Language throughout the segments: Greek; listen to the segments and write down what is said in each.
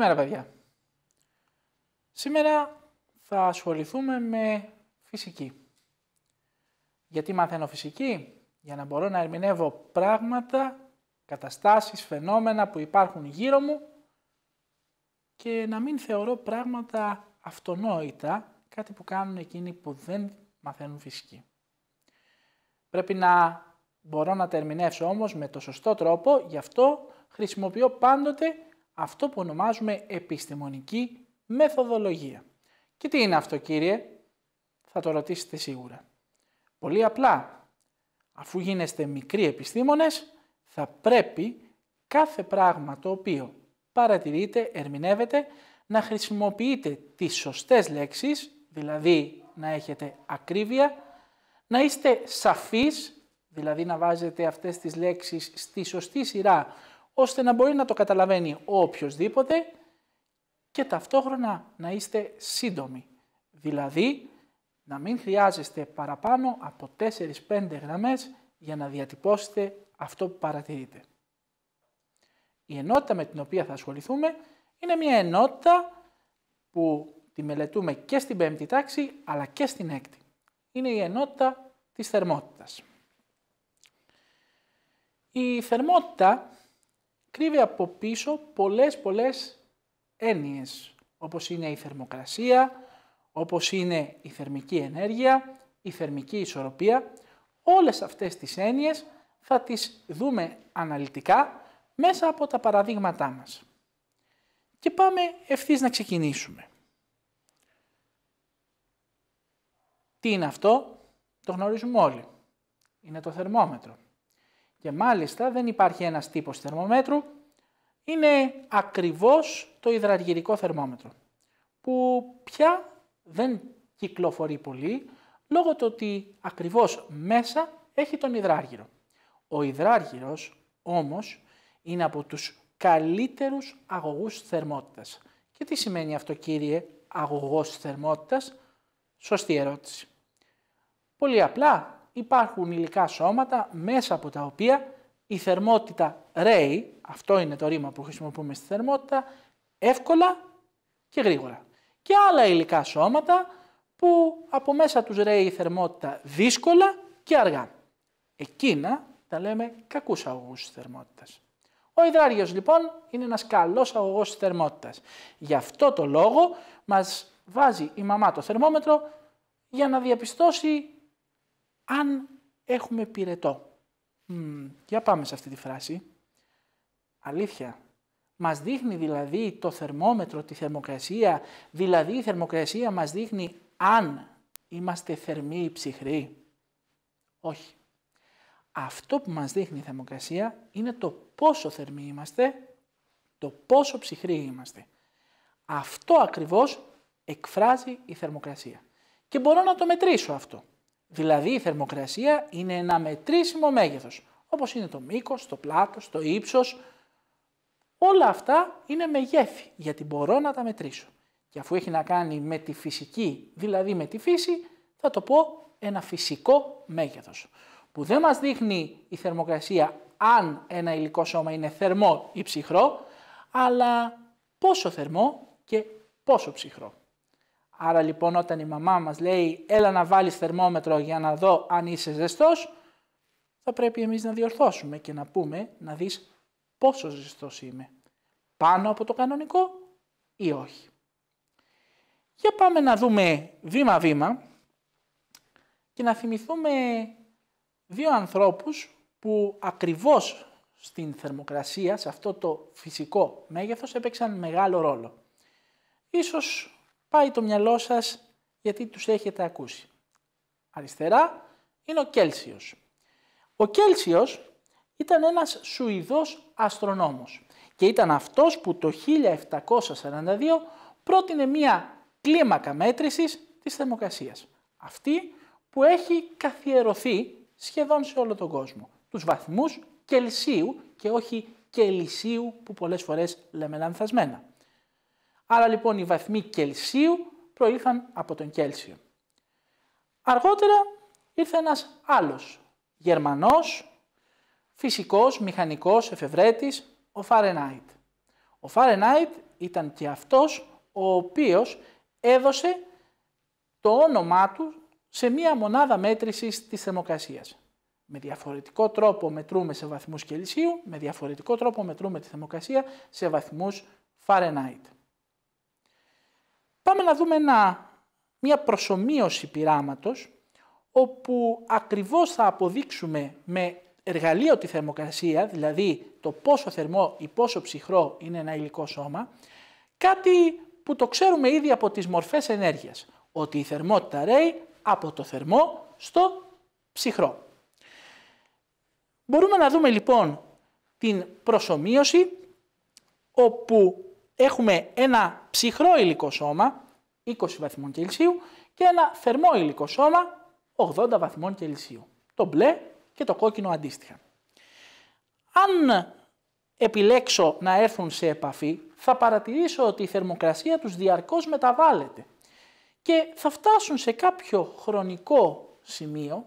Καλημέρα παιδιά. Σήμερα θα ασχοληθούμε με φυσική. Γιατί μαθαίνω φυσική? Για να μπορώ να ερμηνεύω πράγματα, καταστάσεις, φαινόμενα που υπάρχουν γύρω μου και να μην θεωρώ πράγματα αυτονόητα, κάτι που κάνουν εκείνοι που δεν μαθαίνουν φυσική. Πρέπει να μπορώ να τα ερμηνεύσω όμως με το σωστό τρόπο, γι' αυτό χρησιμοποιώ πάντοτε αυτό που ονομάζουμε επιστημονική μεθοδολογία. Και τι είναι αυτό κύριε, θα το ρωτήσετε σίγουρα. Πολύ απλά, αφού γίνεστε μικροί επιστήμονες, θα πρέπει κάθε πράγμα το οποίο παρατηρείτε, ερμηνεύετε, να χρησιμοποιείτε τις σωστές λέξεις, δηλαδή να έχετε ακρίβεια, να είστε σαφείς, δηλαδή να βάζετε αυτές τις λέξεις στη σωστή σειρά ώστε να μπορεί να το καταλαβαίνει ο οποιοδήποτε και ταυτόχρονα να είστε σύντομοι. Δηλαδή, να μην χρειάζεστε παραπάνω από 4-5 γραμμές για να διατυπώσετε αυτό που παρατηρείτε. Η ενότητα με την οποία θα ασχοληθούμε είναι μια ενότητα που τη μελετούμε και στην πέμπτη τάξη αλλά και στην έκτη. Είναι η ενότητα της θερμότητας. Η θερμότητα κρύβει από πίσω πολλές πολλές έννοιες, όπως είναι η θερμοκρασία, όπως είναι η θερμική ενέργεια, η θερμική ισορροπία. Όλες αυτές τις έννοιες θα τις δούμε αναλυτικά μέσα από τα παραδείγματά μας. Και πάμε ευθύς να ξεκινήσουμε. Τι είναι αυτό, το γνωρίζουμε όλοι. Είναι το θερμόμετρο. Και μάλιστα δεν υπάρχει ένας τύπος θερμομέτρου, είναι ακριβώς το υδραργυρικό θερμόμετρο, που πια δεν κυκλοφορεί πολύ, λόγω του ότι ακριβώς μέσα έχει τον υδράργυρο. Ο υδράργυρος όμως είναι από τους καλύτερους αγωγούς θερμότητας. Και τι σημαίνει αυτό κύριε αγωγός θερμότητας, σωστή ερώτηση. Πολύ απλά υπάρχουν υλικά σώματα μέσα από τα οποία η θερμότητα ρέει, αυτό είναι το ρήμα που χρησιμοποιούμε στη θερμότητα, εύκολα και γρήγορα. Και άλλα υλικά σώματα που από μέσα τους ρέει η θερμότητα δύσκολα και αργά. Εκείνα τα λέμε κακούς αγωγούς της θερμότητας. Ο υδράργυρος λοιπόν είναι ένας καλός αγωγός της θερμότητας. Γι' αυτό το λόγο μας βάζει η μαμά το θερμόμετρο για να διαπιστώσει αν έχουμε πυρετό. για πάμε σε αυτή τη φράση. Αλήθεια. Μας δείχνει δηλαδή το θερμόμετρο, τη θερμοκρασία, δηλαδή η θερμοκρασία μας δείχνει αν είμαστε θερμοί ή ψυχροί. Όχι. Αυτό που μας δείχνει η θερμοκρασία είναι το πόσο θερμοί είμαστε, το πόσο ψυχροί είμαστε. Αυτό ακριβώς εκφράζει η θερμοκρασία. Και μπορώ να το μετρήσω αυτό. Δηλαδή η θερμοκρασία είναι ένα μετρήσιμο μέγεθος, όπως είναι το μήκος, το πλάτος, το ύψος. Όλα αυτά είναι μεγέθη, γιατί μπορώ να τα μετρήσω. Και αφού έχει να κάνει με τη φυσική, δηλαδή με τη φύση, θα το πω ένα φυσικό μέγεθος, που δεν μας δείχνει η θερμοκρασία αν ένα υλικό σώμα είναι θερμό ή ψυχρό, αλλά πόσο θερμό και πόσο ψυχρό. Άρα λοιπόν όταν η μαμά μας λέει έλα να βάλεις θερμόμετρο για να δω αν είσαι ζεστός, θα πρέπει εμείς να διορθώσουμε και να πούμε να δεις πόσο ζεστός είμαι. Πάνω από το κανονικό ή όχι. Για πάμε να δούμε βήμα-βήμα και να θυμηθούμε δύο ανθρώπους που ακριβώς στην θερμοκρασία, σε αυτό το φυσικό μέγεθος, έπαιξαν μεγάλο ρόλο. Ίσως πάει το μυαλό σας γιατί τους έχετε ακούσει. Αριστερά είναι ο Κέλσιος. Ο Κέλσιος ήταν ένας Σουηδός αστρονόμος και ήταν αυτός που το 1742 πρότεινε μία κλίμακα μέτρησης της θερμοκρασίας. Αυτή που έχει καθιερωθεί σχεδόν σε όλο τον κόσμο. Τους βαθμούς Κελσίου και όχι Κελσίου που πολλές φορές λέμε λανθασμένα. Άρα λοιπόν οι βαθμοί Κελσίου προήλθαν από τον Κέλσιο. Αργότερα ήρθε ένας άλλος Γερμανός, φυσικός, μηχανικός, εφευρέτης, ο Φαρενάιτ. Ο Φαρενάιτ ήταν και αυτός ο οποίος έδωσε το όνομά του σε μία μονάδα μέτρησης της θερμοκρασίας. Με διαφορετικό τρόπο μετρούμε σε βαθμούς Κελσίου, με διαφορετικό τρόπο μετρούμε τη θερμοκρασία σε βαθμούς Φαρενάιτ. Πάμε να δούμε μια προσωμείωση πειράματος, όπου ακριβώς θα αποδείξουμε με εργαλείο τη θερμοκρασία, δηλαδή το πόσο θερμό ή πόσο ψυχρό είναι ένα υλικό σώμα, κάτι που το ξέρουμε ήδη από τις μορφές ενέργειας, ότι η θερμότητα ρέει από το θερμό στο ψυχρό. Μπορούμε να δούμε λοιπόν την προσωμείωση, όπου έχουμε ένα ψυχρό υλικό σώμα, 20 βαθμών Κελσίου, και ένα θερμό υλικό σώμα, 80 βαθμών Κελσίου. Το μπλε και το κόκκινο αντίστοιχα. Αν επιλέξω να έρθουν σε επαφή, θα παρατηρήσω ότι η θερμοκρασία τους διαρκώς μεταβάλλεται και θα φτάσουν σε κάποιο χρονικό σημείο,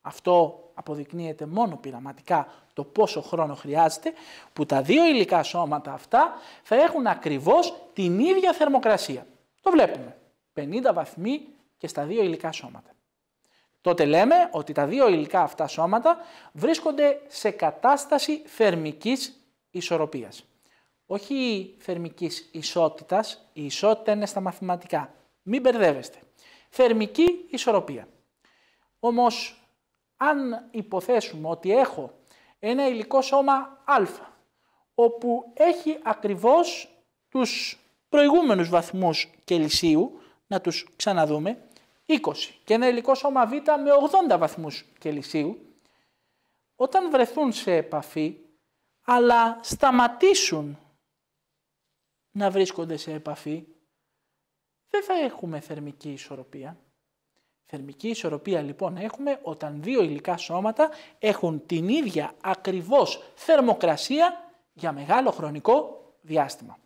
αυτό αποδεικνύεται μόνο πειραματικά το πόσο χρόνο χρειάζεται, που τα δύο υλικά σώματα αυτά θα έχουν ακριβώς την ίδια θερμοκρασία. Το βλέπουμε. 50 βαθμοί και στα δύο υλικά σώματα. Τότε λέμε ότι τα δύο υλικά αυτά σώματα βρίσκονται σε κατάσταση θερμικής ισορροπίας. Όχι θερμικής ισότητας, η ισότητα είναι στα μαθηματικά. Μην μπερδεύεστε. Θερμική ισορροπία. Όμως αν υποθέσουμε ότι έχω ένα υλικό σώμα α, όπου έχει ακριβώς τους προηγούμενους βαθμούς Κελσίου, να τους ξαναδούμε, 20, και ένα υλικό σώμα β με 80 βαθμούς Κελσίου, όταν βρεθούν σε επαφή, αλλά σταματήσουν να βρίσκονται σε επαφή, δεν θα έχουμε θερμική ισορροπία. Θερμική ισορροπία λοιπόν έχουμε όταν δύο υλικά σώματα έχουν την ίδια ακριβώς θερμοκρασία για μεγάλο χρονικό διάστημα.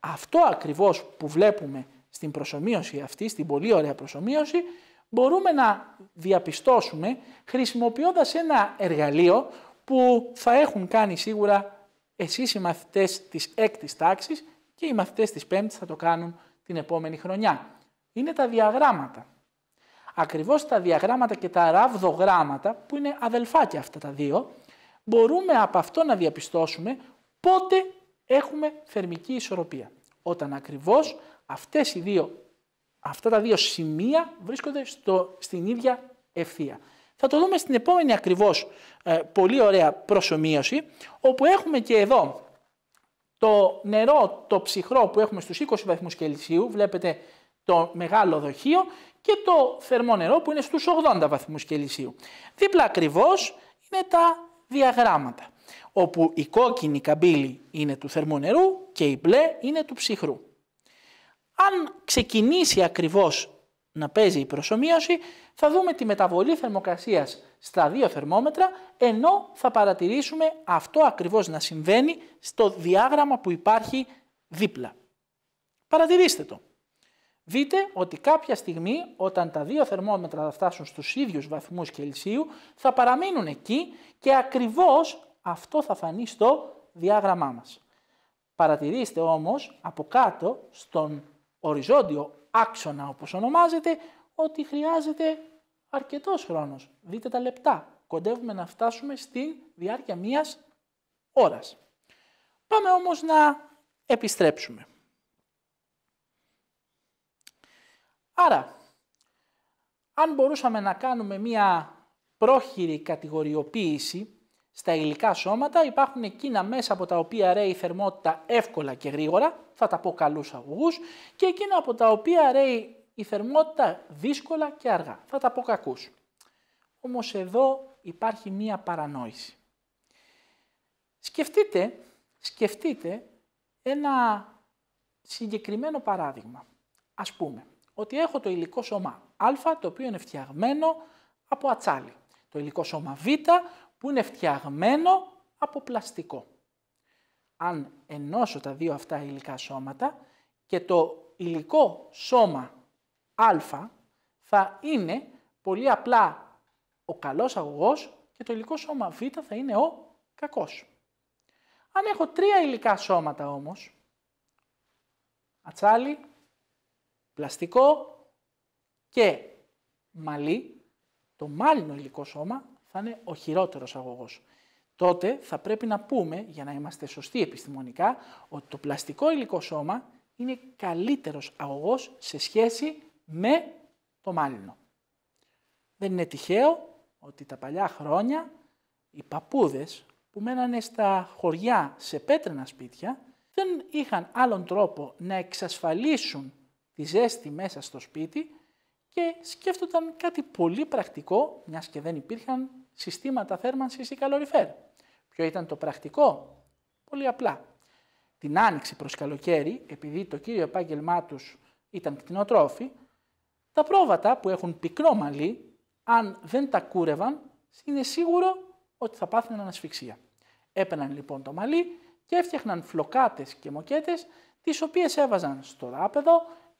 Αυτό ακριβώς που βλέπουμε στην προσωμείωση αυτή, στην πολύ ωραία προσωμείωση, μπορούμε να διαπιστώσουμε χρησιμοποιώντας ένα εργαλείο που θα έχουν κάνει σίγουρα εσείς οι μαθητές της έκτης τάξης και οι μαθητές της πέμπτης θα το κάνουν την επόμενη χρονιά. Είναι τα διαγράμματα ακριβώς τα διαγράμματα και τα ραβδογράμματα, που είναι αδελφάκια αυτά τα δύο, μπορούμε από αυτό να διαπιστώσουμε πότε έχουμε θερμική ισορροπία. Όταν ακριβώς αυτές οι δύο, αυτά τα δύο σημεία βρίσκονται στο, στην ίδια ευθεία. Θα το δούμε στην επόμενη ακριβώς ε, πολύ ωραία προσωμείωση, όπου έχουμε και εδώ το νερό, το ψυχρό που έχουμε στους 20 βαθμούς Κελσίου, βλέπετε το μεγάλο δοχείο και το θερμό νερό που είναι στους 80 βαθμούς Κελσίου. Δίπλα ακριβώς είναι τα διαγράμματα, όπου η κόκκινη καμπύλη είναι του θερμού νερού και η μπλε είναι του ψυχρού. Αν ξεκινήσει ακριβώς να παίζει η προσωμείωση, θα δούμε τη μεταβολή θερμοκρασίας στα δύο θερμόμετρα, ενώ θα παρατηρήσουμε αυτό ακριβώς να συμβαίνει στο διάγραμμα που υπάρχει δίπλα. Παρατηρήστε το δείτε ότι κάποια στιγμή όταν τα δύο θερμόμετρα θα φτάσουν στους ίδιους βαθμούς Κελσίου θα παραμείνουν εκεί και ακριβώς αυτό θα φανεί στο διάγραμμά μας. Παρατηρήστε όμως από κάτω στον οριζόντιο άξονα όπως ονομάζεται ότι χρειάζεται αρκετός χρόνος. Δείτε τα λεπτά. Κοντεύουμε να φτάσουμε στη διάρκεια μίας ώρας. Πάμε όμως να επιστρέψουμε. Άρα, αν μπορούσαμε να κάνουμε μία πρόχειρη κατηγοριοποίηση στα υλικά σώματα, υπάρχουν εκείνα μέσα από τα οποία ρέει η θερμότητα εύκολα και γρήγορα, θα τα πω καλούς αγωγούς, και εκείνα από τα οποία ρέει η θερμότητα δύσκολα και αργά, θα τα πω κακούς. Όμως εδώ υπάρχει μία παρανόηση. Σκεφτείτε, σκεφτείτε ένα συγκεκριμένο παράδειγμα. Ας πούμε, ότι έχω το υλικό σώμα α, το οποίο είναι φτιαγμένο από ατσάλι. Το υλικό σώμα β, που είναι φτιαγμένο από πλαστικό. Αν ενώσω τα δύο αυτά υλικά σώματα και το υλικό σώμα α θα είναι πολύ απλά ο καλός αγωγός και το υλικό σώμα β θα είναι ο κακός. Αν έχω τρία υλικά σώματα όμως, ατσάλι, πλαστικό και μαλλί, το μάλινο υλικό σώμα θα είναι ο χειρότερος αγωγός. Τότε θα πρέπει να πούμε, για να είμαστε σωστοί επιστημονικά, ότι το πλαστικό υλικό σώμα είναι καλύτερος αγωγός σε σχέση με το μάλινο. Δεν είναι τυχαίο ότι τα παλιά χρόνια οι παππούδες που μένανε στα χωριά σε πέτρινα σπίτια δεν είχαν άλλον τρόπο να εξασφαλίσουν τη ζέστη μέσα στο σπίτι και σκέφτονταν κάτι πολύ πρακτικό, μιας και δεν υπήρχαν συστήματα θέρμανσης ή καλοριφέρ. Ποιο ήταν το πρακτικό? Πολύ απλά. Την άνοιξη προς καλοκαίρι, επειδή το κύριο επάγγελμά τους ήταν κτηνοτρόφοι, τα πρόβατα που έχουν πυκνό μαλλί, αν δεν τα κούρευαν, είναι σίγουρο ότι θα πάθουν ανασφυξία. Έπαιναν λοιπόν το μαλλί και έφτιαχναν φλοκάτες και μοκέτες, τις οποίες έβαζαν στο ράπεδο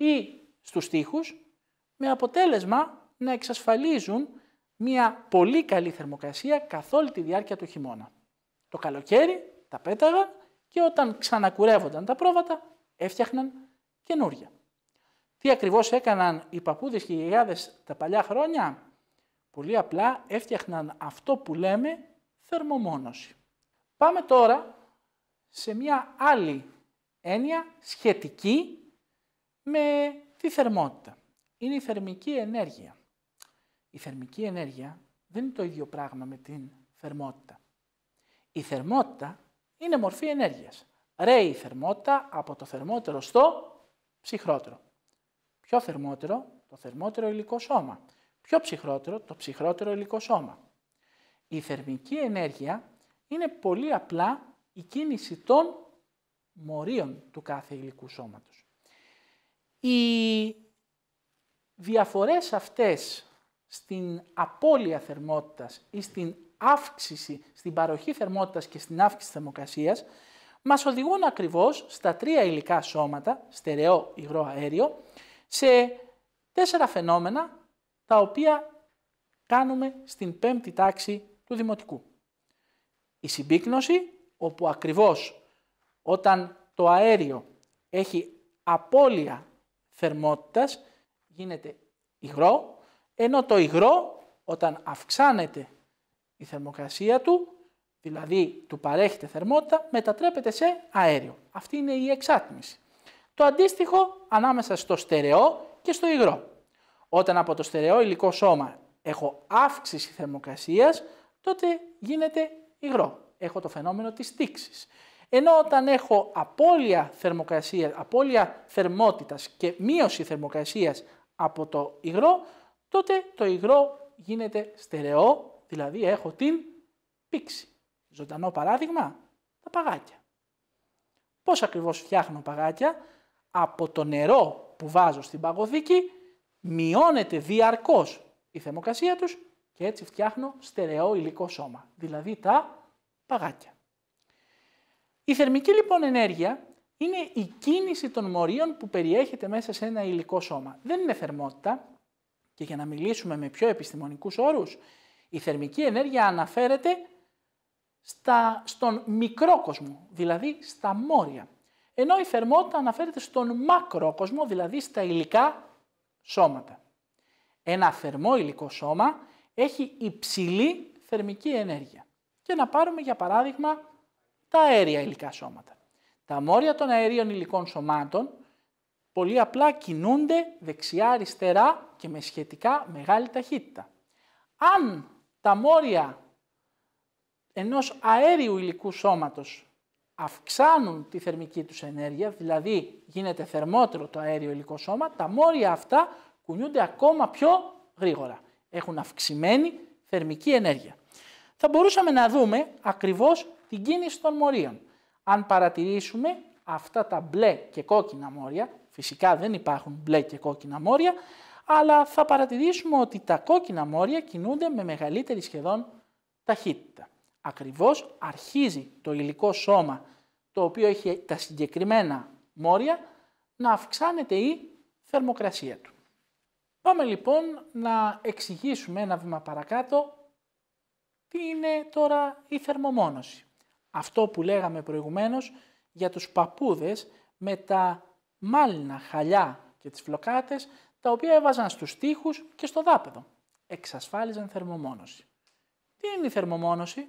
ή στους τοίχους με αποτέλεσμα να εξασφαλίζουν μια πολύ καλή θερμοκρασία καθ' όλη τη διάρκεια του χειμώνα. Το καλοκαίρι τα πέταγαν και όταν ξανακουρεύονταν τα πρόβατα έφτιαχναν καινούρια. Τι ακριβώς έκαναν οι παππούδες και οι γιαγιάδες τα παλιά χρόνια? Πολύ απλά έφτιαχναν αυτό που λέμε θερμομόνωση. Πάμε τώρα σε μια άλλη έννοια σχετική με τη θερμότητα. Είναι η θερμική ενέργεια. Η θερμική ενέργεια δεν είναι το ίδιο πράγμα με την θερμότητα. Η θερμότητα είναι μορφή ενέργειας. Ρέει η θερμότητα από το θερμότερο στο ψυχρότερο. Πιο θερμότερο, το θερμότερο υλικό σώμα. Πιο ψυχρότερο, το ψυχρότερο υλικό σώμα. Η θερμική ενέργεια είναι πολύ απλά η κίνηση των μορίων του κάθε υλικού σώματος. Οι διαφορές αυτές στην απώλεια θερμότητας ή στην αύξηση, στην παροχή θερμότητας και στην αύξηση θερμοκρασίας, μας οδηγούν ακριβώς στα τρία υλικά σώματα, στερεό, υγρό, αέριο, σε τέσσερα φαινόμενα τα οποία κάνουμε στην πέμπτη τάξη του Δημοτικού. Η συμπίκνωση, όπου ακριβώς όταν το αέριο έχει απώλεια θερμότητας γίνεται υγρό, ενώ το υγρό όταν αυξάνεται η θερμοκρασία του, δηλαδή του παρέχεται θερμότητα, μετατρέπεται σε αέριο. Αυτή είναι η εξάτμιση. Το αντίστοιχο ανάμεσα στο στερεό και στο υγρό. Όταν από το στερεό υλικό σώμα έχω αύξηση θερμοκρασίας, τότε γίνεται υγρό. Έχω το φαινόμενο της τήξης. Ενώ όταν έχω απώλεια θερμοκρασίας, απώλεια θερμότητας και μείωση θερμοκρασίας από το υγρό, τότε το υγρό γίνεται στερεό, δηλαδή έχω την πήξη. Ζωντανό παράδειγμα, τα παγάκια. Πώς ακριβώς φτιάχνω παγάκια, από το νερό που βάζω στην παγωδίκη μειώνεται διαρκώς η θερμοκρασία τους και έτσι φτιάχνω στερεό υλικό σώμα, δηλαδή τα παγάκια. Η θερμική λοιπόν ενέργεια είναι η κίνηση των μορίων που περιέχεται μέσα σε ένα υλικό σώμα. Δεν είναι θερμότητα και για να μιλήσουμε με πιο επιστημονικούς όρους, η θερμική ενέργεια αναφέρεται στα, στον μικρό κόσμο, δηλαδή στα μόρια. Ενώ η θερμότητα αναφέρεται στον μακρό κόσμο, δηλαδή στα υλικά σώματα. Ένα θερμό υλικό σώμα έχει υψηλή θερμική ενέργεια. Και να πάρουμε για παράδειγμα τα αέρια υλικά σώματα. Τα μόρια των αερίων υλικών σωμάτων πολύ απλά κινούνται δεξιά-αριστερά και με σχετικά μεγάλη ταχύτητα. Αν τα μόρια ενός αέριου υλικού σώματος αυξάνουν τη θερμική τους ενέργεια, δηλαδή γίνεται θερμότερο το αέριο υλικό σώμα, τα μόρια αυτά κουνιούνται ακόμα πιο γρήγορα. Έχουν αυξημένη θερμική ενέργεια. Θα μπορούσαμε να δούμε ακριβώς την κίνηση των μορίων. Αν παρατηρήσουμε αυτά τα μπλε και κόκκινα μόρια, φυσικά δεν υπάρχουν μπλε και κόκκινα μόρια, αλλά θα παρατηρήσουμε ότι τα κόκκινα μόρια κινούνται με μεγαλύτερη σχεδόν ταχύτητα. Ακριβώς αρχίζει το υλικό σώμα το οποίο έχει τα συγκεκριμένα μόρια να αυξάνεται η θερμοκρασία του. Πάμε λοιπόν να εξηγήσουμε ένα βήμα παρακάτω τι είναι τώρα η θερμομόνωση αυτό που λέγαμε προηγουμένως για τους παππούδες με τα μάλινα χαλιά και τις φλοκάτες, τα οποία έβαζαν στους τοίχους και στο δάπεδο. Εξασφάλιζαν θερμομόνωση. Τι είναι η θερμομόνωση?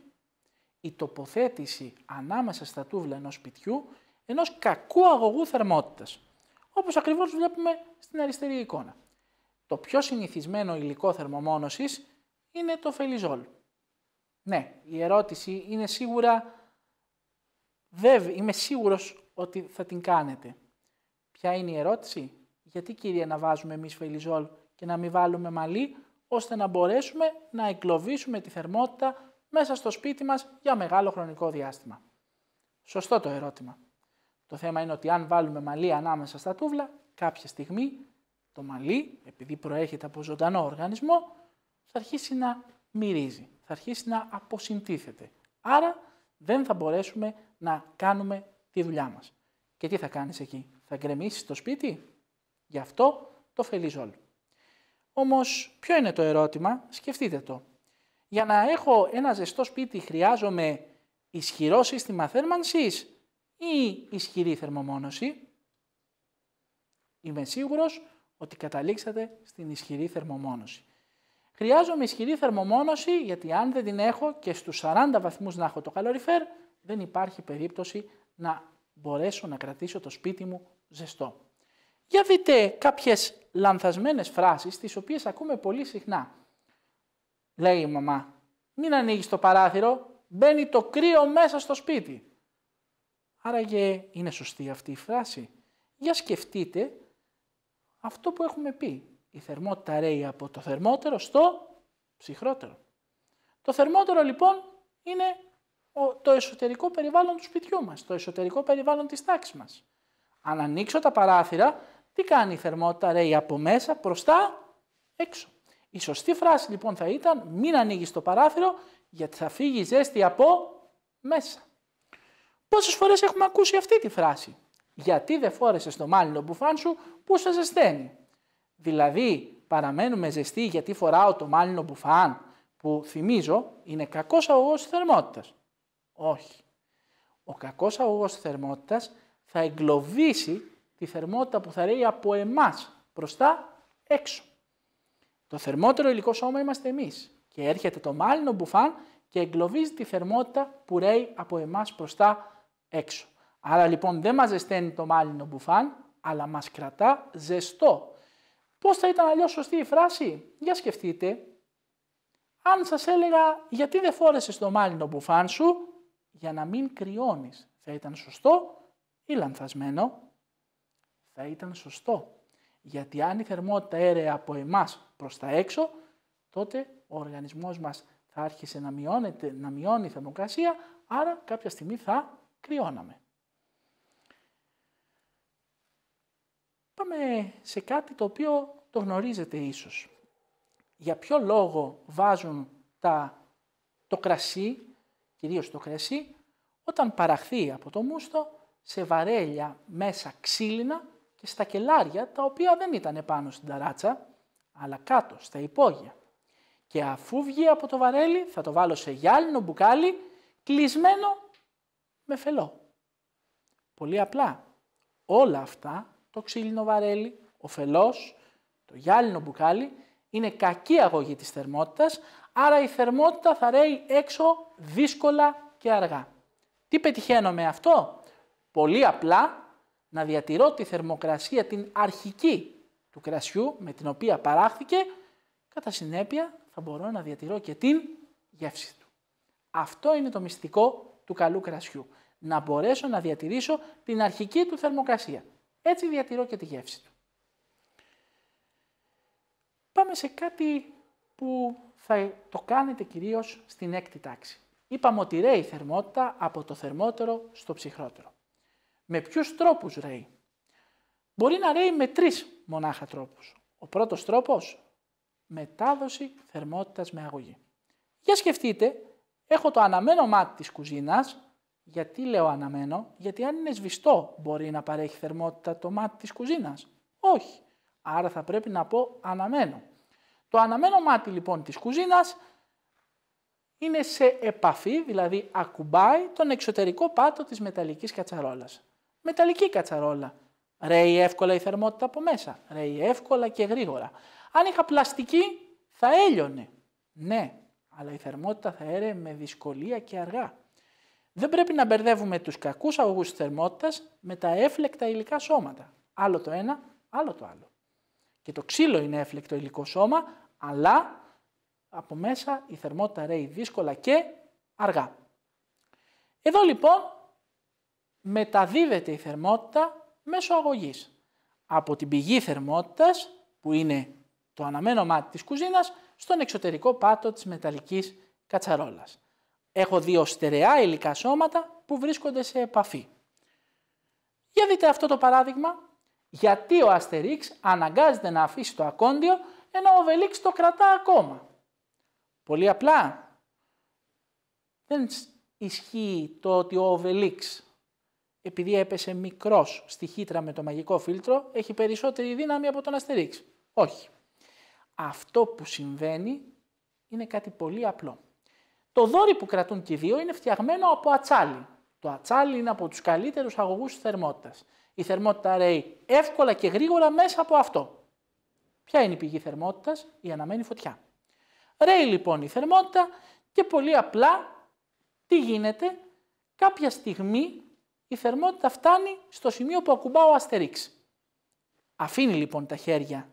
Η τοποθέτηση ανάμεσα στα τούβλα ενός σπιτιού ενός κακού αγωγού θερμότητας, όπως ακριβώς βλέπουμε στην αριστερή εικόνα. Το πιο συνηθισμένο υλικό θερμομόνωσης είναι το φελιζόλ. Ναι, η ερώτηση είναι σίγουρα Βέβαια, είμαι σίγουρος ότι θα την κάνετε. Ποια είναι η ερώτηση? Γιατί κυρία να βάζουμε εμείς φελιζόλ και να μην βάλουμε μαλλί, ώστε να μπορέσουμε να εκλοβήσουμε τη θερμότητα μέσα στο σπίτι μας για μεγάλο χρονικό διάστημα. Σωστό το ερώτημα. Το θέμα είναι ότι αν βάλουμε μαλλί ανάμεσα στα τούβλα, κάποια στιγμή το μαλλί, επειδή προέρχεται από ζωντανό οργανισμό, θα αρχίσει να μυρίζει, θα αρχίσει να αποσυντήθεται. Άρα δεν θα μπορέσουμε να κάνουμε τη δουλειά μας. Και τι θα κάνεις εκεί, θα γκρεμίσεις το σπίτι. Γι' αυτό το όλοι. Όμως, ποιο είναι το ερώτημα, σκεφτείτε το. Για να έχω ένα ζεστό σπίτι χρειάζομαι ισχυρό σύστημα θέρμανσης ή ισχυρή θερμομόνωση. Είμαι σίγουρος ότι καταλήξατε στην ισχυρή θερμομόνωση. Χρειάζομαι ισχυρή θερμομόνωση, γιατί αν δεν την έχω και στους 40 βαθμούς να έχω το καλοριφέρ, δεν υπάρχει περίπτωση να μπορέσω να κρατήσω το σπίτι μου ζεστό. Για δείτε κάποιες λανθασμένες φράσεις, τις οποίες ακούμε πολύ συχνά. Λέει η μαμά, μην ανοίγεις το παράθυρο, μπαίνει το κρύο μέσα στο σπίτι. Άραγε είναι σωστή αυτή η φράση. Για σκεφτείτε αυτό που έχουμε πει. Η θερμότητα ρέει από το θερμότερο στο ψυχρότερο. Το θερμότερο λοιπόν είναι το εσωτερικό περιβάλλον του σπιτιού μας, το εσωτερικό περιβάλλον της τάξης μας. Αν ανοίξω τα παράθυρα, τι κάνει η θερμότητα ρέει από μέσα προς τα έξω. Η σωστή φράση λοιπόν θα ήταν μην ανοίγεις το παράθυρο γιατί θα φύγει ζέστη από μέσα. Πόσες φορές έχουμε ακούσει αυτή τη φράση. Γιατί δεν φόρεσες το μάλλον μπουφάν σου που σε ζεσταίνει. Δηλαδή, παραμένουμε ζεστοί γιατί φοράω το μάλινο μπουφάν που θυμίζω είναι κακός αγωγός θερμότητας. Όχι. Ο κακός αγωγός θερμότητας θα εγκλωβίσει τη θερμότητα που θα ρέει από εμάς προς τα έξω. Το θερμότερο υλικό σώμα είμαστε εμείς και έρχεται το μάλινο μπουφάν και εγκλωβίζει τη θερμότητα που ρέει από εμάς προς τα έξω. Άρα λοιπόν δεν μας ζεσταίνει το μάλινο μπουφάν, αλλά μας κρατά ζεστό. Πώς θα ήταν αλλιώς σωστή η φράση, για σκεφτείτε. Αν σας έλεγα γιατί δεν φόρεσες το μάλινο μπουφάν σου, για να μην κρυώνεις, θα ήταν σωστό ή λανθασμένο. Θα ήταν σωστό, γιατί αν η θερμότητα έρεε από εμάς προς τα έξω, τότε ο οργανισμός μας θα άρχισε να, να μειώνει η θερμοκρασία, άρα κάποια στιγμή θα κρυώναμε. Πάμε σε κάτι το οποίο το γνωρίζετε ίσως. Για ποιο λόγο βάζουν τα, το κρασί, κυρίως το κρασί, όταν παραχθεί από το μουστο σε βαρέλια μέσα ξύλινα και στα κελάρια τα οποία δεν ήταν πάνω στην ταράτσα, αλλά κάτω, στα υπόγεια. Και αφού βγει από το βαρέλι θα το βάλω σε γυάλινο μπουκάλι κλεισμένο με φελό. Πολύ απλά. Όλα αυτά το ξύλινο βαρέλι, ο φελός, το γυάλινο μπουκάλι, είναι κακή αγωγή της θερμότητας, άρα η θερμότητα θα ρέει έξω δύσκολα και αργά. Τι πετυχαίνω με αυτό? Πολύ απλά να διατηρώ τη θερμοκρασία την αρχική του κρασιού με την οποία παράχθηκε, κατά συνέπεια θα μπορώ να διατηρώ και την γεύση του. Αυτό είναι το μυστικό του καλού κρασιού. Να μπορέσω να διατηρήσω την αρχική του θερμοκρασία. Έτσι διατηρώ και τη γεύση του. Πάμε σε κάτι που θα το κάνετε κυρίως στην έκτη τάξη. Είπαμε ότι ρέει η θερμότητα από το θερμότερο στο ψυχρότερο. Με ποιους τρόπους ρέει. Μπορεί να ρέει με τρεις μονάχα τρόπους. Ο πρώτος τρόπος, μετάδοση θερμότητας με αγωγή. Για σκεφτείτε, έχω το αναμένο μάτι της κουζίνας γιατί λέω αναμένω, γιατί αν είναι σβηστό μπορεί να παρέχει θερμότητα το μάτι της κουζίνας. Όχι. Άρα θα πρέπει να πω αναμένο. Το αναμένο μάτι λοιπόν της κουζίνας είναι σε επαφή, δηλαδή ακουμπάει τον εξωτερικό πάτο της μεταλλικής κατσαρόλας. Μεταλλική κατσαρόλα. Ρέει εύκολα η θερμότητα από μέσα. Ρέει εύκολα και γρήγορα. Αν είχα πλαστική θα έλειωνε. Ναι, αλλά η θερμότητα θα έρεε με δυσκολία και αργά. Δεν πρέπει να μπερδεύουμε τους κακούς αγωγούς της θερμότητας με τα έφλεκτα υλικά σώματα. Άλλο το ένα, άλλο το άλλο. Και το ξύλο είναι έφλεκτο υλικό σώμα, αλλά από μέσα η θερμότητα ρέει δύσκολα και αργά. Εδώ λοιπόν μεταδίδεται η θερμότητα μέσω αγωγής. Από την πηγή θερμότητας, που είναι το αναμένο μάτι της κουζίνας, στον εξωτερικό πάτο της μεταλλικής κατσαρόλας έχω δύο στερεά υλικά σώματα που βρίσκονται σε επαφή. Για δείτε αυτό το παράδειγμα. Γιατί ο Αστερίξ αναγκάζεται να αφήσει το ακόντιο ενώ ο Βελίξ το κρατά ακόμα. Πολύ απλά. Δεν ισχύει το ότι ο Βελίξ επειδή έπεσε μικρός στη χύτρα με το μαγικό φίλτρο έχει περισσότερη δύναμη από τον Αστερίξ. Όχι. Αυτό που συμβαίνει είναι κάτι πολύ απλό. Το δόρυ που κρατούν και οι δύο είναι φτιαγμένο από ατσάλι. Το ατσάλι είναι από τους καλύτερους αγωγούς θερμότητας. Η θερμότητα ρέει εύκολα και γρήγορα μέσα από αυτό. Ποια είναι η πηγή θερμότητας, η αναμένη φωτιά. Ρέει λοιπόν η θερμότητα και πολύ απλά τι γίνεται, κάποια στιγμή η θερμότητα φτάνει στο σημείο που ακουμπά ο αστερίξ. Αφήνει λοιπόν τα χέρια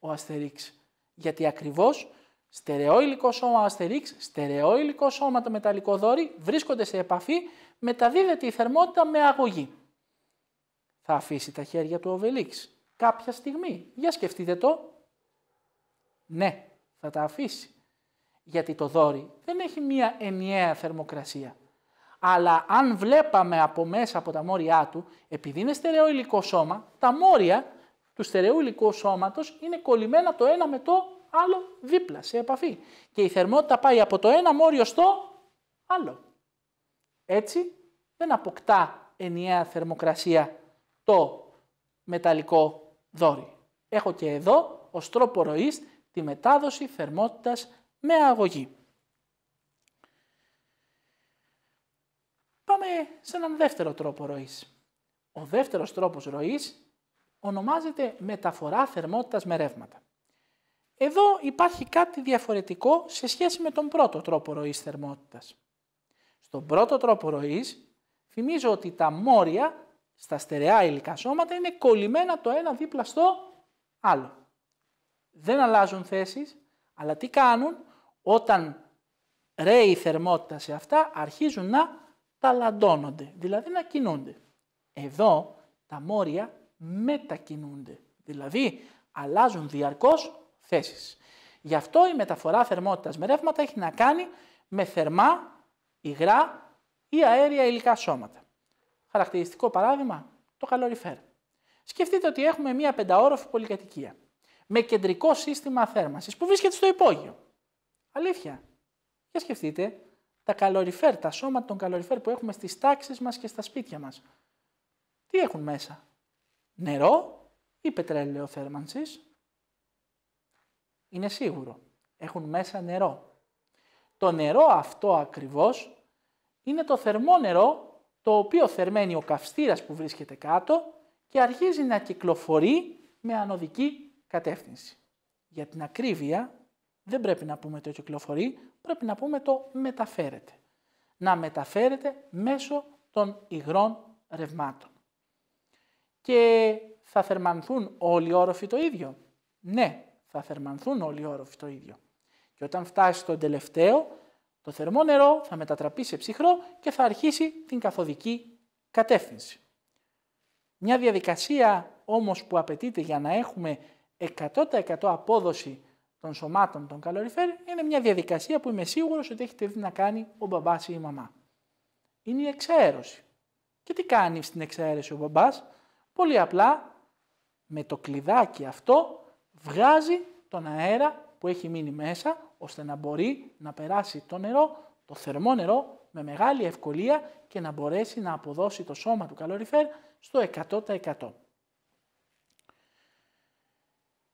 ο αστερίξ, γιατί ακριβώς Στερεό υλικό σώμα αστερίξ, στερεό υλικό σώμα το μεταλλικό δόρυ βρίσκονται σε επαφή, μεταδίδεται η θερμότητα με αγωγή. Θα αφήσει τα χέρια του ο Βελίξ κάποια στιγμή. Για σκεφτείτε το. Ναι, θα τα αφήσει. Γιατί το δόρυ δεν έχει μία ενιαία θερμοκρασία. Αλλά αν βλέπαμε από μέσα από τα μόρια του, επειδή είναι στερεό υλικό σώμα, τα μόρια του στερεού υλικού σώματος είναι κολλημένα το ένα με το άλλο δίπλα, σε επαφή. Και η θερμότητα πάει από το ένα μόριο στο άλλο. Έτσι δεν αποκτά ενιαία θερμοκρασία το μεταλλικό δόρι. Έχω και εδώ ως τρόπο ροής τη μετάδοση θερμότητας με αγωγή. Πάμε σε έναν δεύτερο τρόπο ροής. Ο δεύτερος τρόπος ροής ονομάζεται μεταφορά θερμότητας με ρεύματα. Εδώ υπάρχει κάτι διαφορετικό σε σχέση με τον πρώτο τρόπο ροής θερμότητας. Στον πρώτο τρόπο ροής, θυμίζω ότι τα μόρια στα στερεά υλικά σώματα είναι κολλημένα το ένα δίπλα στο άλλο. Δεν αλλάζουν θέσεις, αλλά τι κάνουν όταν ρέει η θερμότητα σε αυτά, αρχίζουν να ταλαντώνονται, δηλαδή να κινούνται. Εδώ τα μόρια μετακινούνται, δηλαδή αλλάζουν διαρκώς θέσεις. Γι' αυτό η μεταφορά θερμότητας με ρεύματα έχει να κάνει με θερμά, υγρά ή αέρια υλικά σώματα. Χαρακτηριστικό παράδειγμα, το καλοριφέρ. Σκεφτείτε ότι έχουμε μία πενταόροφη πολυκατοικία με κεντρικό σύστημα θέρμανσης που βρίσκεται στο υπόγειο. Αλήθεια. Για σκεφτείτε τα καλοριφέρ, τα σώματα των καλοριφέρ που έχουμε στις τάξεις μας και στα σπίτια μας. Τι έχουν μέσα. Νερό ή πετρέλαιο θέρμανσης, είναι σίγουρο. Έχουν μέσα νερό. Το νερό αυτό ακριβώς είναι το θερμό νερό το οποίο θερμαίνει ο καυστήρας που βρίσκεται κάτω και αρχίζει να κυκλοφορεί με ανωδική κατεύθυνση. Για την ακρίβεια δεν πρέπει να πούμε το κυκλοφορεί, πρέπει να πούμε το μεταφέρεται. Να μεταφέρεται μέσω των υγρών ρευμάτων. Και θα θερμανθούν όλοι οι όροφοι το ίδιο. Ναι, θα θερμανθούν όλοι οι όροφοι το ίδιο. Και όταν φτάσει στον τελευταίο, το θερμό νερό θα μετατραπεί σε ψυχρό και θα αρχίσει την καθοδική κατεύθυνση. Μια διαδικασία όμως που απαιτείται για να έχουμε 100% απόδοση των σωμάτων των καλοριφέρ είναι μια διαδικασία που είμαι σίγουρος ότι έχετε δει να κάνει ο μπαμπάς ή η μαμά. Είναι η εξαέρωση. Και τι κάνει στην εξαέρωση ο μπαμπάς. Πολύ απλά με το κλειδάκι αυτό βγάζει τον αέρα που έχει μείνει μέσα, ώστε να μπορεί να περάσει το νερό, το θερμό νερό, με μεγάλη ευκολία και να μπορέσει να αποδώσει το σώμα του καλοριφέρ στο 100%.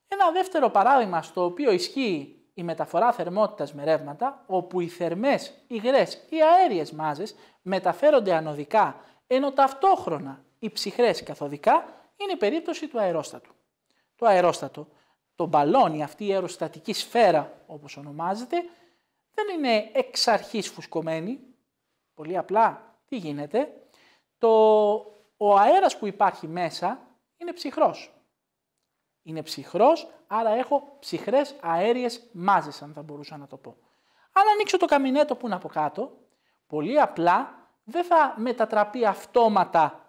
Ένα δεύτερο παράδειγμα στο οποίο ισχύει η μεταφορά θερμότητας με ρεύματα, όπου οι θερμές, υγρές ή αέριες μάζες μεταφέρονται ανωδικά, ενώ ταυτόχρονα οι ψυχρές καθοδικά, είναι η περίπτωση του αερόστατου. Το αερόστατο το μπαλόνι, αυτή η αεροστατική σφαίρα όπως ονομάζεται, δεν είναι εξ αρχής φουσκωμένη. Πολύ απλά τι γίνεται. Το, ο αέρας που υπάρχει μέσα είναι ψυχρός. Είναι ψυχρός, άρα έχω ψυχρές αέριες μάζες, αν θα μπορούσα να το πω. Αν ανοίξω το καμινέτο που είναι από κάτω, πολύ απλά δεν θα μετατραπεί αυτόματα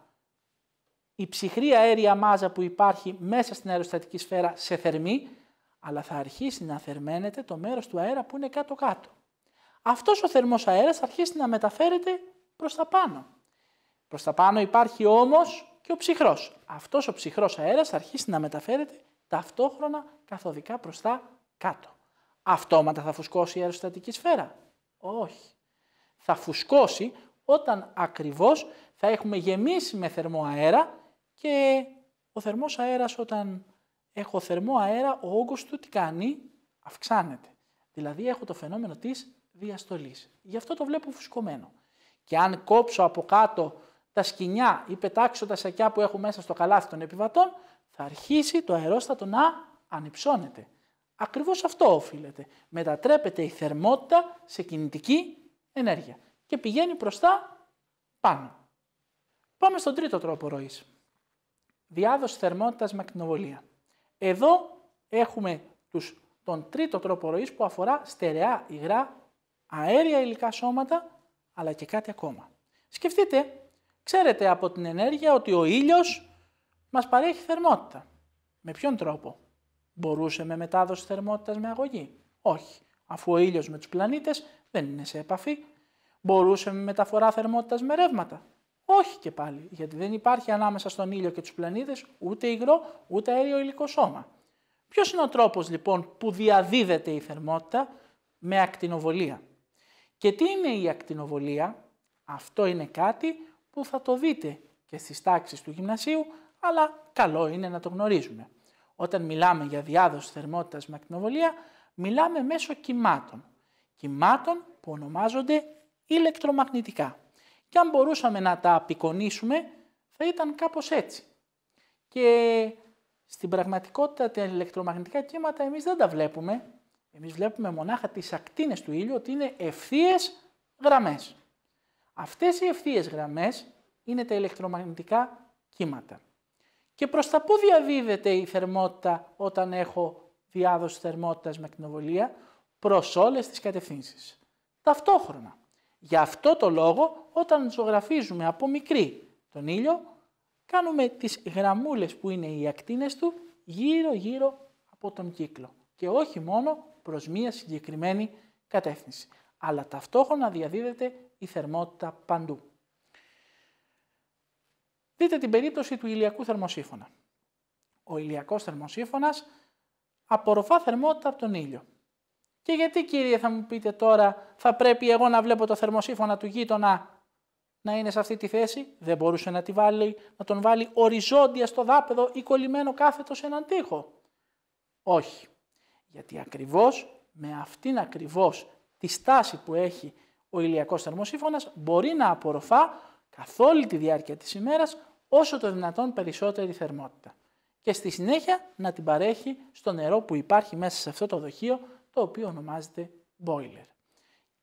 η ψυχρή αέρια μάζα που υπάρχει μέσα στην αεροστατική σφαίρα σε θερμή, αλλά θα αρχίσει να θερμαίνεται το μέρος του αέρα που είναι κάτω-κάτω. Αυτός ο θερμός αέρας θα αρχίσει να μεταφέρεται προς τα πάνω. Προς τα πάνω υπάρχει όμως και ο ψυχρός. Αυτός ο ψυχρός αέρας θα αρχίσει να μεταφέρεται ταυτόχρονα καθοδικά προς τα κάτω. Αυτόματα θα φουσκώσει η αεροστατική σφαίρα. Όχι. Θα φουσκώσει όταν ακριβώς θα έχουμε γεμίσει με θερμό αέρα και ο θερμός αέρας όταν έχω θερμό αέρα, ο όγκος του τι κάνει, αυξάνεται. Δηλαδή έχω το φαινόμενο της διαστολής. Γι' αυτό το βλέπω φουσκωμένο. Και αν κόψω από κάτω τα σκοινιά ή πετάξω τα σακιά που έχω μέσα στο καλάθι των επιβατών, θα αρχίσει το αερόστατο να ανυψώνεται. Ακριβώς αυτό οφείλεται. Μετατρέπεται η θερμότητα σε κινητική ενέργεια και πηγαίνει προς πάνω. Πάμε στον τρίτο τρόπο ροής διάδοση θερμότητας με ακτινοβολία. Εδώ έχουμε τους, τον τρίτο τρόπο ροής που αφορά στερεά υγρά, αέρια υλικά σώματα, αλλά και κάτι ακόμα. Σκεφτείτε, ξέρετε από την ενέργεια ότι ο ήλιος μας παρέχει θερμότητα. Με ποιον τρόπο. Μπορούσε με μετάδοση θερμότητας με αγωγή. Όχι, αφού ο ήλιος με τους πλανήτες δεν είναι σε επαφή. Μπορούσε με μεταφορά θερμότητας με ρεύματα. Όχι και πάλι, γιατί δεν υπάρχει ανάμεσα στον ήλιο και τους πλανήτες ούτε υγρό, ούτε αέριο υλικό σώμα. Ποιος είναι ο τρόπος λοιπόν που διαδίδεται η θερμότητα με ακτινοβολία. Και τι είναι η ακτινοβολία, αυτό είναι κάτι που θα το δείτε και στις τάξεις του γυμνασίου, αλλά καλό είναι να το γνωρίζουμε. Όταν μιλάμε για διάδοση θερμότητας με ακτινοβολία, μιλάμε μέσω κυμάτων. Κυμάτων που ονομάζονται ηλεκτρομαγνητικά. Και αν μπορούσαμε να τα απεικονίσουμε, θα ήταν κάπως έτσι. Και στην πραγματικότητα τα ηλεκτρομαγνητικά κύματα εμείς δεν τα βλέπουμε. Εμείς βλέπουμε μονάχα τις ακτίνες του ήλιου ότι είναι ευθείες γραμμές. Αυτές οι ευθείες γραμμές είναι τα ηλεκτρομαγνητικά κύματα. Και προς τα πού διαδίδεται η θερμότητα όταν έχω διάδοση θερμότητας με ακτινοβολία προς όλες τις κατευθύνσεις. Ταυτόχρονα. Γι' αυτό το λόγο όταν ζωγραφίζουμε από μικρή τον ήλιο, κάνουμε τις γραμμούλες που είναι οι ακτίνες του γύρω-γύρω από τον κύκλο και όχι μόνο προς μία συγκεκριμένη κατεύθυνση, αλλά ταυτόχρονα διαδίδεται η θερμότητα παντού. Δείτε την περίπτωση του ηλιακού θερμοσύφωνα. Ο ηλιακός θερμοσύφωνας απορροφά θερμότητα από τον ήλιο. Και γιατί κύριε θα μου πείτε τώρα θα πρέπει εγώ να βλέπω το θερμοσύφωνα του γείτονα να είναι σε αυτή τη θέση. Δεν μπορούσε να, βάλει, να τον βάλει οριζόντια στο δάπεδο ή κολλημένο κάθετος σε έναν τοίχο. Όχι. Γιατί ακριβώς με αυτήν ακριβώς τη στάση που έχει ο ηλιακός θερμοσύφωνας μπορεί να απορροφά καθ' όλη τη διάρκεια της ημέρας όσο το δυνατόν περισσότερη θερμότητα. Και στη συνέχεια να την παρέχει στο νερό που υπάρχει μέσα σε αυτό το δοχείο το οποίο ονομάζεται boiler.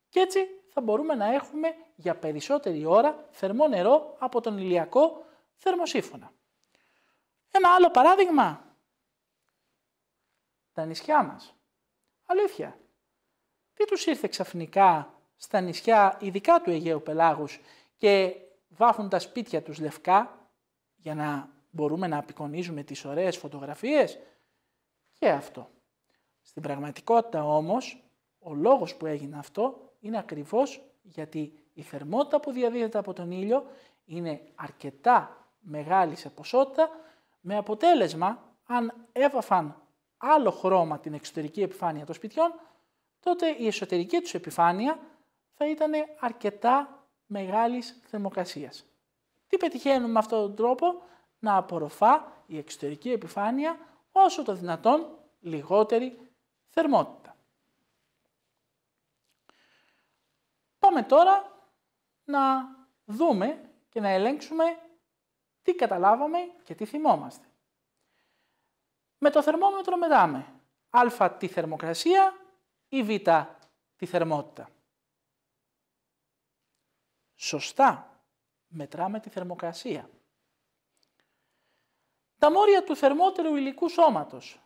Και έτσι θα μπορούμε να έχουμε για περισσότερη ώρα θερμό νερό από τον ηλιακό θερμοσύφωνα. Ένα άλλο παράδειγμα, τα νησιά μας. Αλήθεια, τι τους ήρθε ξαφνικά στα νησιά, ειδικά του Αιγαίου Πελάγους, και βάφουν τα σπίτια τους λευκά για να μπορούμε να απεικονίζουμε τις ωραίες φωτογραφίες. Και αυτό. Στην πραγματικότητα όμως, ο λόγος που έγινε αυτό είναι ακριβώς γιατί η θερμότητα που διαδίδεται από τον ήλιο είναι αρκετά μεγάλη σε ποσότητα, με αποτέλεσμα, αν έβαφαν άλλο χρώμα την εξωτερική επιφάνεια των σπιτιών, τότε η εσωτερική τους επιφάνεια θα ήταν αρκετά μεγάλης θερμοκρασίας. Τι πετυχαίνουμε με αυτόν τον τρόπο? Να απορροφά η εξωτερική επιφάνεια όσο το δυνατόν λιγότερη θερμότητα. Πάμε τώρα να δούμε και να ελέγξουμε τι καταλάβαμε και τι θυμόμαστε. Με το θερμόμετρο μετάμε α τη θερμοκρασία ή β τη θερμότητα. Σωστά μετράμε τη θερμοκρασία. Τα μόρια του θερμότερου υλικού σώματος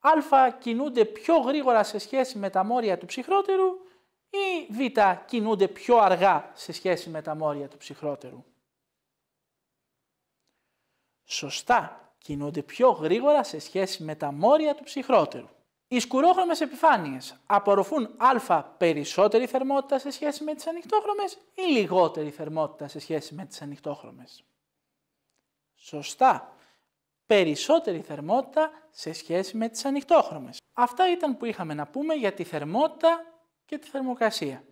α κινούνται πιο γρήγορα σε σχέση με τα μόρια του ψυχρότερου ή β κινούνται πιο αργά σε σχέση με τα μόρια του ψυχρότερου. Σωστά, κινούνται πιο γρήγορα σε σχέση με τα μόρια του ψυχρότερου. Οι σκουρόχρωμες επιφάνειες απορροφούν α περισσότερη θερμότητα σε σχέση με τις ανοιχτόχρωμες ή λιγότερη θερμότητα σε σχέση με τις ανοιχτόχρωμες. Σωστά, περισσότερη θερμότητα σε σχέση με τις ανοιχτόχρωμες. Αυτά ήταν που είχαμε να πούμε για τη θερμότητα και τη θερμοκρασία.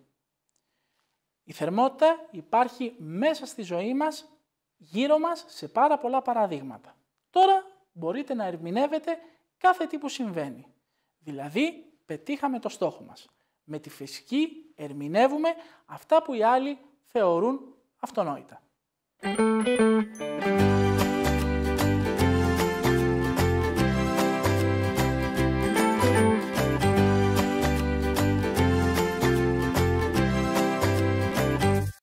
Η θερμότητα υπάρχει μέσα στη ζωή μας, γύρω μας, σε πάρα πολλά παραδείγματα. Τώρα μπορείτε να ερμηνεύετε κάθε τι που συμβαίνει. Δηλαδή, πετύχαμε το στόχο μας. Με τη φυσική ερμηνεύουμε αυτά που οι άλλοι θεωρούν αυτονόητα.